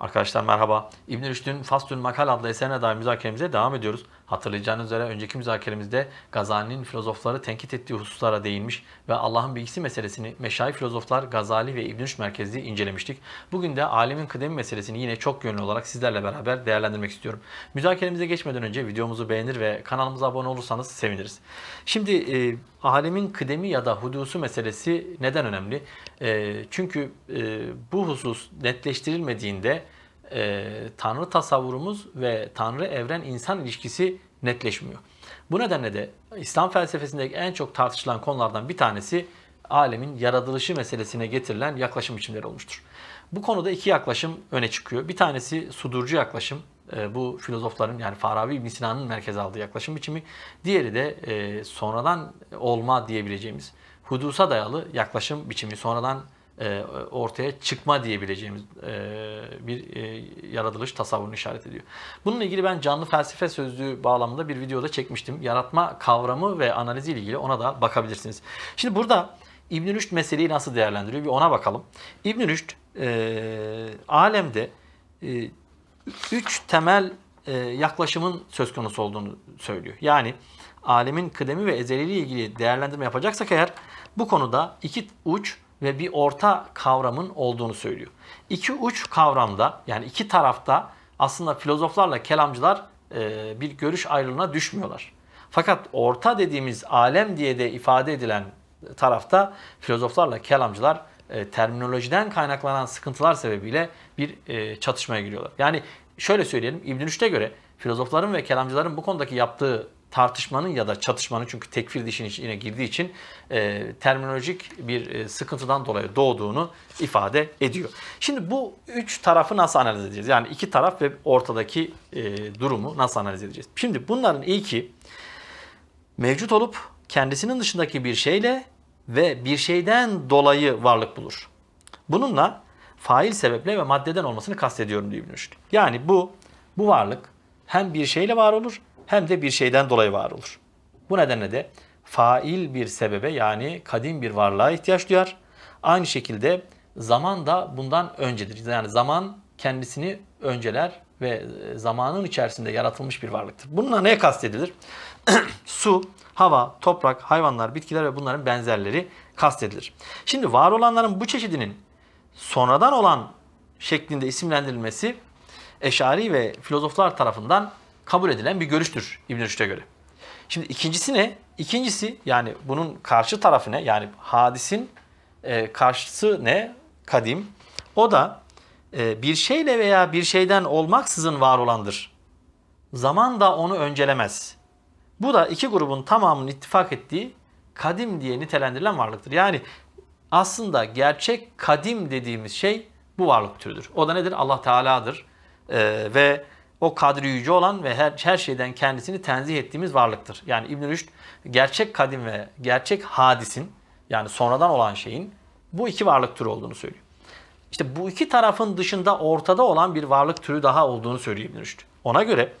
Arkadaşlar merhaba. İbn Rüşd'ün Faslün Makal adlı eserine dair müzakeremize devam ediyoruz. Hatırlayacağınız üzere önceki müzakeremizde Gazali'nin filozofları tenkit ettiği hususlara değinmiş ve Allah'ın bilgisi meselesini meşayi filozoflar Gazali ve İbn Üç merkezli incelemiştik. Bugün de alemin kıdemi meselesini yine çok yönlü olarak sizlerle beraber değerlendirmek istiyorum. Müzakeremize geçmeden önce videomuzu beğenir ve kanalımıza abone olursanız seviniriz. Şimdi e, alemin kıdemi ya da hudusu meselesi neden önemli? E, çünkü e, bu husus netleştirilmediğinde e, Tanrı tasavvurumuz ve Tanrı evren insan ilişkisi netleşmiyor. Bu nedenle de İslam felsefesindeki en çok tartışılan konulardan bir tanesi alemin yaratılışı meselesine getirilen yaklaşım biçimleri olmuştur. Bu konuda iki yaklaşım öne çıkıyor. Bir tanesi sudurcu yaklaşım. E, bu filozofların yani Farabi İbn Sina'nın merkeze aldığı yaklaşım biçimi. Diğeri de e, sonradan olma diyebileceğimiz hudusa dayalı yaklaşım biçimi. Sonradan e, ortaya çıkma diyebileceğimiz e, bir e, yaratılış tasavvurunu işaret ediyor. Bununla ilgili ben canlı felsefe sözlüğü bağlamında bir videoda çekmiştim. Yaratma kavramı ve analizi ile ilgili ona da bakabilirsiniz. Şimdi burada İbn-i Rüşd meseleyi nasıl değerlendiriyor bir ona bakalım. İbn-i Rüşd alemde üç temel yaklaşımın söz konusu olduğunu söylüyor. Yani alemin kıdemi ve ezeliyle ilgili değerlendirme yapacaksak eğer bu konuda iki uç ve bir orta kavramın olduğunu söylüyor. İki uç kavramda yani iki tarafta aslında filozoflarla kelamcılar e, bir görüş ayrılığına düşmüyorlar. Fakat orta dediğimiz alem diye de ifade edilen tarafta filozoflarla kelamcılar e, terminolojiden kaynaklanan sıkıntılar sebebiyle bir e, çatışmaya giriyorlar. Yani şöyle söyleyelim İbn-i göre filozofların ve kelamcıların bu konudaki yaptığı tartışmanın ya da çatışmanın çünkü tekfir de işin içine girdiği için e, terminolojik bir e, sıkıntıdan dolayı doğduğunu ifade ediyor. Şimdi bu üç tarafı nasıl analiz edeceğiz? Yani iki taraf ve ortadaki e, durumu nasıl analiz edeceğiz? Şimdi bunların ilki mevcut olup kendisinin dışındaki bir şeyle ve bir şeyden dolayı varlık bulur. Bununla fail sebeple ve maddeden olmasını kastediyorum diye bilmiştim. Yani bu bu varlık hem bir şeyle var olur hem de bir şeyden dolayı var olur. Bu nedenle de fail bir sebebe yani kadim bir varlığa ihtiyaç duyar. Aynı şekilde zaman da bundan öncedir. Yani zaman kendisini önceler ve e, zamanın içerisinde yaratılmış bir varlıktır. Bununla neye kastedilir? Su, hava, toprak, hayvanlar, bitkiler ve bunların benzerleri kastedilir. Şimdi var olanların bu çeşidinin sonradan olan şeklinde isimlendirilmesi eşari ve filozoflar tarafından kabul edilen bir görüştür İbn Rüşd'e göre. Şimdi ikincisi ne? İkincisi yani bunun karşı tarafı ne? Yani hadisin e, karşısı ne? Kadim. O da e, bir şeyle veya bir şeyden olmaksızın var olandır. Zaman da onu öncelemez. Bu da iki grubun tamamının ittifak ettiği kadim diye nitelendirilen varlıktır. Yani aslında gerçek kadim dediğimiz şey bu varlık türüdür. O da nedir? Allah Teala'dır. Ee, ve o kadri yüce olan ve her, her şeyden kendisini tenzih ettiğimiz varlıktır. Yani İbn-i Rüşd gerçek kadim ve gerçek hadisin yani sonradan olan şeyin bu iki varlık türü olduğunu söylüyor. İşte bu iki tarafın dışında ortada olan bir varlık türü daha olduğunu söylüyor İbn-i Rüşd. Ona göre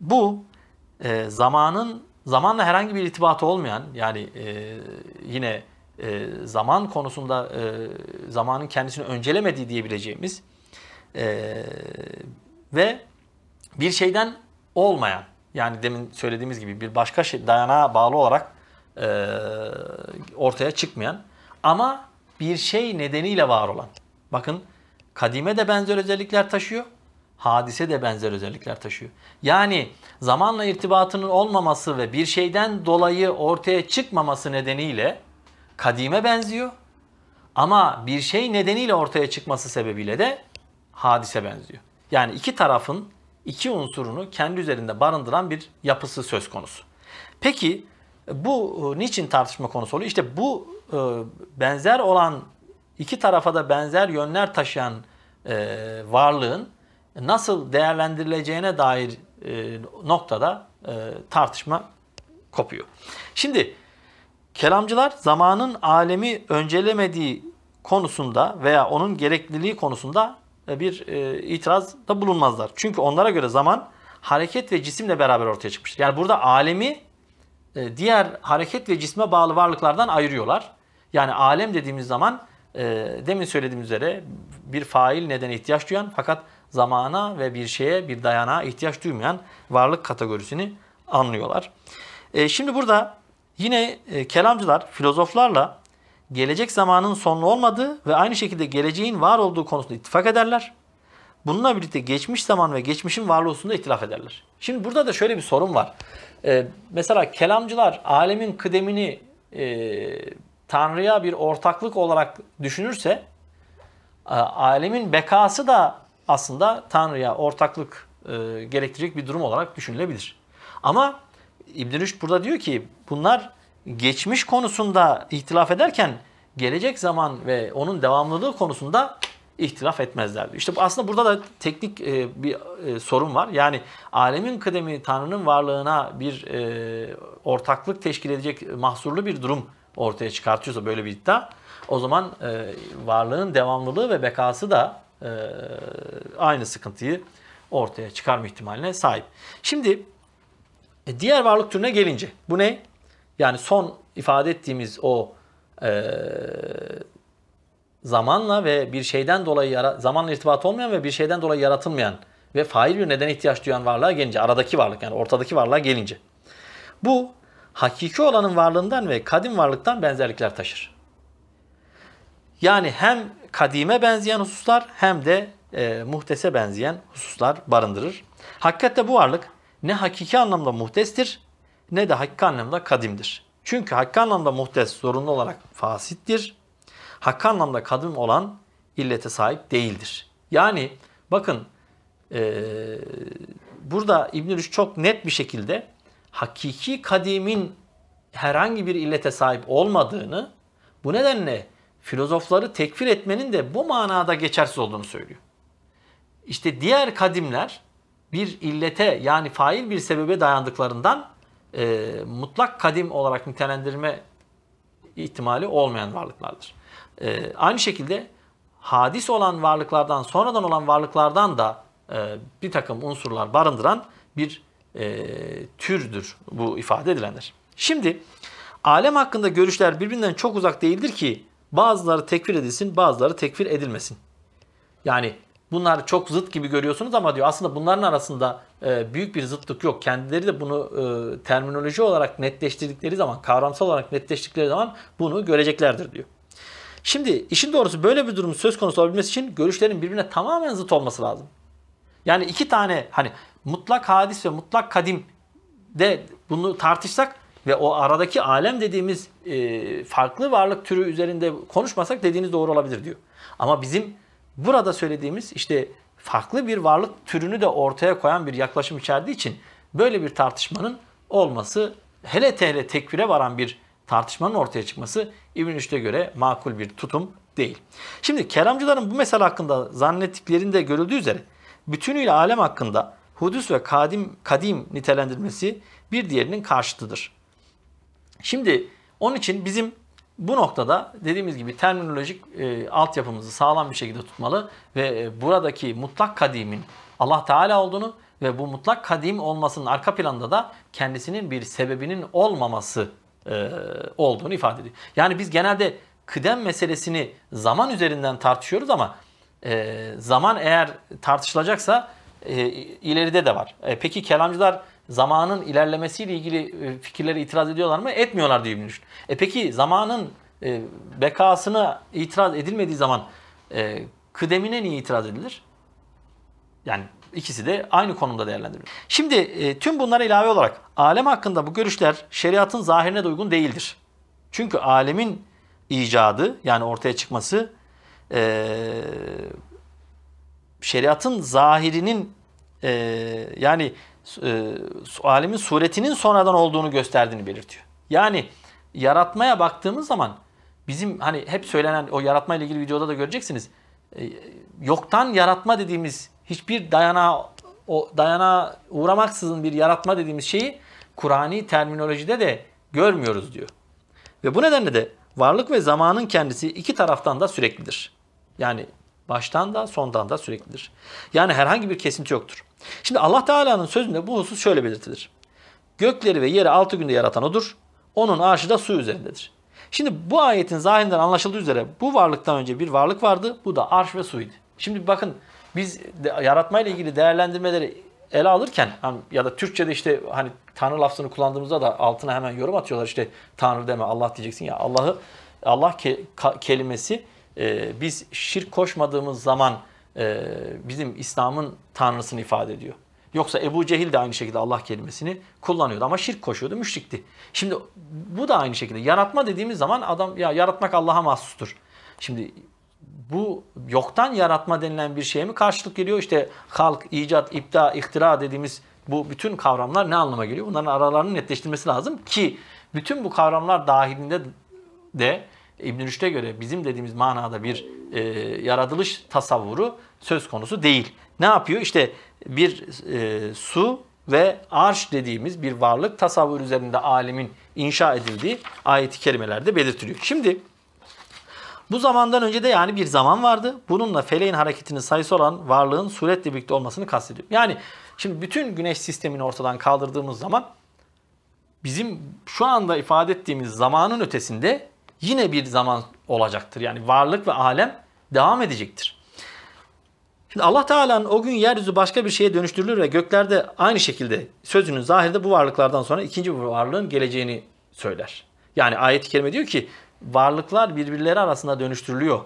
bu e, zamanın zamanla herhangi bir irtibatı olmayan yani e, yine e, zaman konusunda e, zamanın kendisini öncelemediği diyebileceğimiz e, ve bir şeyden olmayan yani demin söylediğimiz gibi bir başka şey, dayanağa bağlı olarak e, ortaya çıkmayan ama bir şey nedeniyle var olan. Bakın kadime de benzer özellikler taşıyor. Hadise de benzer özellikler taşıyor. Yani zamanla irtibatının olmaması ve bir şeyden dolayı ortaya çıkmaması nedeniyle kadime benziyor. Ama bir şey nedeniyle ortaya çıkması sebebiyle de hadise benziyor. Yani iki tarafın iki unsurunu kendi üzerinde barındıran bir yapısı söz konusu. Peki bu e, niçin tartışma konusu oluyor? İşte bu e, benzer olan iki tarafa da benzer yönler taşıyan e, varlığın nasıl değerlendirileceğine dair noktada tartışma kopuyor. Şimdi kelamcılar zamanın alemi öncelemediği konusunda veya onun gerekliliği konusunda e, bir e, itiraz da bulunmazlar. Çünkü onlara göre zaman hareket ve cisimle beraber ortaya çıkmıştır. Yani burada alemi e, diğer hareket ve cisme bağlı varlıklardan ayırıyorlar. Yani alem dediğimiz zaman demin söylediğim üzere bir fail nedene ihtiyaç duyan fakat zamana ve bir şeye bir dayanağa ihtiyaç duymayan varlık kategorisini anlıyorlar. şimdi burada yine kelamcılar filozoflarla gelecek zamanın sonlu olmadığı ve aynı şekilde geleceğin var olduğu konusunda ittifak ederler. Bununla birlikte geçmiş zaman ve geçmişin varlığı hususunda ihtilaf ederler. Şimdi burada da şöyle bir sorun var. Ee, mesela kelamcılar alemin kıdemini e, Tanrı'ya bir ortaklık olarak düşünürse e, alemin bekası da aslında Tanrı'ya ortaklık e, gerektirecek bir durum olarak düşünülebilir. Ama İbn-i burada diyor ki bunlar geçmiş konusunda ihtilaf ederken gelecek zaman ve onun devamlılığı konusunda ihtilaf etmezlerdi. İşte aslında burada da teknik e, bir e, sorun var. Yani alemin kıdemi Tanrı'nın varlığına bir e, ortaklık teşkil edecek mahsurlu bir durum ortaya çıkartıyorsa böyle bir iddia o zaman e, varlığın devamlılığı ve bekası da e, aynı sıkıntıyı ortaya çıkarma ihtimaline sahip. Şimdi e, diğer varlık türüne gelince bu ne? Yani son ifade ettiğimiz o e, zamanla ve bir şeyden dolayı yara- zamanla irtibat olmayan ve bir şeyden dolayı yaratılmayan ve fail bir neden ihtiyaç duyan varlığa gelince, aradaki varlık yani ortadaki varlığa gelince. Bu hakiki olanın varlığından ve kadim varlıktan benzerlikler taşır. Yani hem kadime benzeyen hususlar hem de e, muhtese benzeyen hususlar barındırır. Hakikatte bu varlık ne hakiki anlamda muhtestir ne de hakka anlamda kadimdir. Çünkü hakka anlamda muhtes zorunlu olarak fasittir. Hakka anlamda kadim olan illete sahip değildir. Yani bakın e, burada İbn-i çok net bir şekilde hakiki kadimin herhangi bir illete sahip olmadığını bu nedenle filozofları tekfir etmenin de bu manada geçersiz olduğunu söylüyor. İşte diğer kadimler bir illete yani fail bir sebebe dayandıklarından e, mutlak kadim olarak nitelendirme ihtimali olmayan varlıklardır. E, aynı şekilde hadis olan varlıklardan, sonradan olan varlıklardan da e, bir takım unsurlar barındıran bir e, türdür bu ifade edilendir. Şimdi alem hakkında görüşler birbirinden çok uzak değildir ki bazıları tekfir edilsin, bazıları tekfir edilmesin. Yani bunlar çok zıt gibi görüyorsunuz ama diyor aslında bunların arasında e, büyük bir zıtlık yok. Kendileri de bunu e, terminoloji olarak netleştirdikleri zaman, kavramsal olarak netleştirdikleri zaman bunu göreceklerdir diyor. Şimdi işin doğrusu böyle bir durum söz konusu olabilmesi için görüşlerin birbirine tamamen zıt olması lazım. Yani iki tane hani mutlak hadis ve mutlak kadim de bunu tartışsak ve o aradaki alem dediğimiz e, farklı varlık türü üzerinde konuşmasak dediğiniz doğru olabilir diyor. Ama bizim burada söylediğimiz işte farklı bir varlık türünü de ortaya koyan bir yaklaşım içerdiği için böyle bir tartışmanın olması hele tehle tekfire varan bir tartışmanın ortaya çıkması İbn Üç'te göre makul bir tutum değil. Şimdi kelamcıların bu mesele hakkında zannettiklerinde görüldüğü üzere bütünüyle alem hakkında hudüs ve kadim, kadim nitelendirmesi bir diğerinin karşıtıdır. Şimdi onun için bizim bu noktada dediğimiz gibi terminolojik e, altyapımızı sağlam bir şekilde tutmalı ve e, buradaki mutlak kadimin Allah Teala olduğunu ve bu mutlak kadim olmasının arka planda da kendisinin bir sebebinin olmaması e, olduğunu ifade ediyor. Yani biz genelde kıdem meselesini zaman üzerinden tartışıyoruz ama e, zaman eğer tartışılacaksa e, ileride de var. E, peki kelamcılar zamanın ilerlemesiyle ilgili e, fikirlere itiraz ediyorlar mı? Etmiyorlar diye düşünün. E peki zamanın e, bekasına itiraz edilmediği zaman e, kıdemine niye itiraz edilir? Yani ikisi de aynı konumda değerlendirilir. Şimdi e, tüm bunlara ilave olarak alem hakkında bu görüşler şeriatın zahirine de uygun değildir. Çünkü alemin icadı yani ortaya çıkması e, şeriatın zahirinin e, yani e, alimin suretinin sonradan olduğunu gösterdiğini belirtiyor. Yani yaratmaya baktığımız zaman bizim hani hep söylenen o yaratma ile ilgili videoda da göreceksiniz. E, yoktan yaratma dediğimiz hiçbir dayana o dayana uğramaksızın bir yaratma dediğimiz şeyi Kur'ani terminolojide de görmüyoruz diyor. Ve bu nedenle de varlık ve zamanın kendisi iki taraftan da süreklidir. Yani Baştan da sondan da süreklidir. Yani herhangi bir kesinti yoktur. Şimdi Allah Teala'nın sözünde bu husus şöyle belirtilir. Gökleri ve yeri altı günde yaratan odur. Onun arşı da su üzerindedir. Şimdi bu ayetin zahirinden anlaşıldığı üzere bu varlıktan önce bir varlık vardı. Bu da arş ve suydu. Şimdi bakın biz de, yaratmayla ilgili değerlendirmeleri ele alırken hani ya da Türkçe'de işte hani Tanrı lafzını kullandığımızda da altına hemen yorum atıyorlar işte Tanrı deme Allah diyeceksin ya Allah'ı Allah ke, ka, kelimesi e, biz şirk koşmadığımız zaman e, bizim İslam'ın tanrısını ifade ediyor. Yoksa Ebu Cehil de aynı şekilde Allah kelimesini kullanıyordu ama şirk koşuyordu, müşrikti. Şimdi bu da aynı şekilde yaratma dediğimiz zaman adam ya yaratmak Allah'a mahsustur. Şimdi bu yoktan yaratma denilen bir şeye mi karşılık geliyor? İşte halk, icat, ipta, ihtira dediğimiz bu bütün kavramlar ne anlama geliyor? Bunların aralarının netleştirmesi lazım ki bütün bu kavramlar dahilinde de İbn Rüşd'e göre bizim dediğimiz manada bir e, yaratılış tasavvuru söz konusu değil. Ne yapıyor? İşte bir e, su ve arş dediğimiz bir varlık tasavvur üzerinde alemin inşa edildiği ayet-i kerimelerde belirtiliyor. Şimdi bu zamandan önce de yani bir zaman vardı. Bununla feleğin hareketinin sayısı olan varlığın suretle birlikte olmasını kastediyor. Yani şimdi bütün güneş sistemini ortadan kaldırdığımız zaman bizim şu anda ifade ettiğimiz zamanın ötesinde yine bir zaman olacaktır. Yani varlık ve alem devam edecektir. Şimdi Allah Teala'nın o gün yeryüzü başka bir şeye dönüştürülür ve göklerde aynı şekilde sözünün zahirde bu varlıklardan sonra ikinci bir varlığın geleceğini söyler. Yani ayet-i kerime diyor ki varlıklar birbirleri arasında dönüştürülüyor.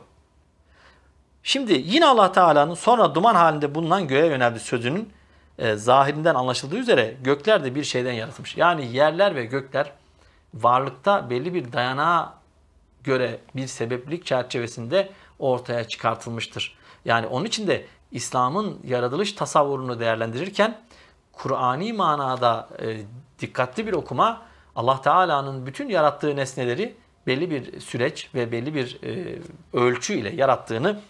Şimdi yine Allah Teala'nın sonra duman halinde bulunan göğe yöneldi sözünün e, zahirinden anlaşıldığı üzere gökler de bir şeyden yaratılmış. Yani yerler ve gökler varlıkta belli bir dayanağa göre bir sebeplik çerçevesinde ortaya çıkartılmıştır. Yani onun için de İslam'ın yaratılış tasavvurunu değerlendirirken Kur'ani manada e, dikkatli bir okuma Allah Teala'nın bütün yarattığı nesneleri belli bir süreç ve belli bir e, ölçü ile yarattığını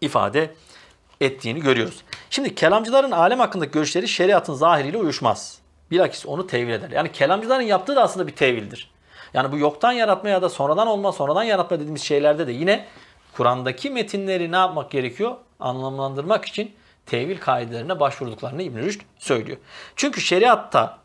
ifade ettiğini görüyoruz. Şimdi kelamcıların alem hakkındaki görüşleri şeriatın zahiriyle uyuşmaz. Bilakis onu tevil eder. Yani kelamcıların yaptığı da aslında bir tevildir. Yani bu yoktan yaratma ya da sonradan olma, sonradan yaratma dediğimiz şeylerde de yine Kur'an'daki metinleri ne yapmak gerekiyor? Anlamlandırmak için tevil kaidelerine başvurduklarını İbn Rüşd söylüyor. Çünkü şeriatta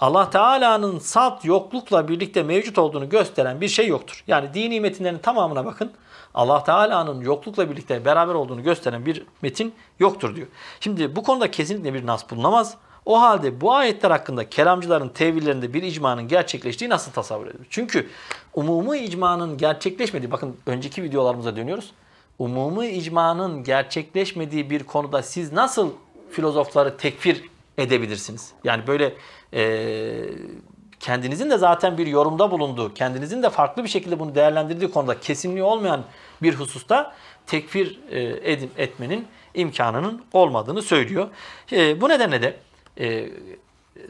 Allah Teala'nın salt yoklukla birlikte mevcut olduğunu gösteren bir şey yoktur. Yani dini metinlerin tamamına bakın. Allah Teala'nın yoklukla birlikte beraber olduğunu gösteren bir metin yoktur diyor. Şimdi bu konuda kesinlikle bir nas bulunamaz. O halde bu ayetler hakkında kelamcıların tevillerinde bir icmanın gerçekleştiği nasıl tasavvur edilir? Çünkü umumi icmanın gerçekleşmediği, bakın önceki videolarımıza dönüyoruz. Umumi icmanın gerçekleşmediği bir konuda siz nasıl filozofları tekfir edebilirsiniz? Yani böyle e, kendinizin de zaten bir yorumda bulunduğu, kendinizin de farklı bir şekilde bunu değerlendirdiği konuda kesinliği olmayan bir hususta tekfir e, edip etmenin imkanının olmadığını söylüyor. E, bu nedenle de e,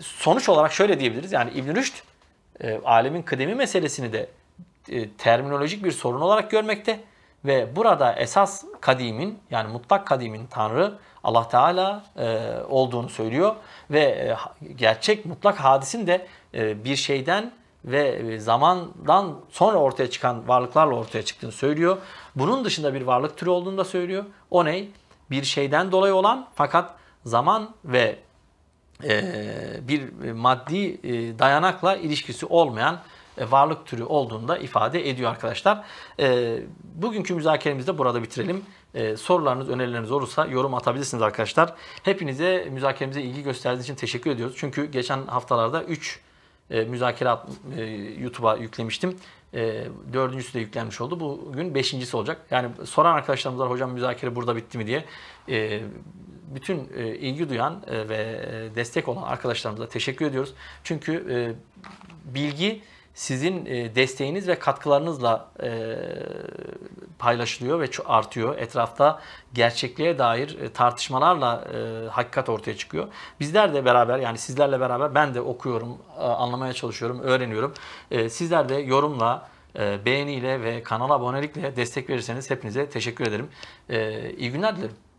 sonuç olarak şöyle diyebiliriz. Yani İbn Rüşd e, alemin kıdemi meselesini de e, terminolojik bir sorun olarak görmekte ve burada esas kadimin yani mutlak kadimin Tanrı Allah Teala e, olduğunu söylüyor ve e, gerçek mutlak hadisin de e, bir şeyden ve e, zamandan sonra ortaya çıkan varlıklarla ortaya çıktığını söylüyor. Bunun dışında bir varlık türü olduğunu da söylüyor. O ne? Bir şeyden dolayı olan fakat zaman ve ee, bir maddi e, dayanakla ilişkisi olmayan e, varlık türü olduğunu da ifade ediyor arkadaşlar. Ee, bugünkü müzakeremizi de burada bitirelim. Ee, sorularınız, önerileriniz olursa yorum atabilirsiniz arkadaşlar. Hepinize müzakeremize ilgi gösterdiğiniz için teşekkür ediyoruz. Çünkü geçen haftalarda 3 e, müzakere YouTube'a yüklemiştim. Dördüncüsü de yüklenmiş oldu. Bugün beşincisi olacak. Yani soran arkadaşlarımız var hocam müzakere burada bitti mi diye bütün e, ilgi duyan e, ve e, destek olan arkadaşlarımıza teşekkür ediyoruz. Çünkü e, bilgi sizin e, desteğiniz ve katkılarınızla e, paylaşılıyor ve artıyor. Etrafta gerçekliğe dair e, tartışmalarla e, hakikat ortaya çıkıyor. Bizler de beraber yani sizlerle beraber ben de okuyorum, e, anlamaya çalışıyorum, öğreniyorum. E, sizler de yorumla, e, beğeniyle ve kanala abonelikle destek verirseniz hepinize teşekkür ederim. E, iyi günler dilerim.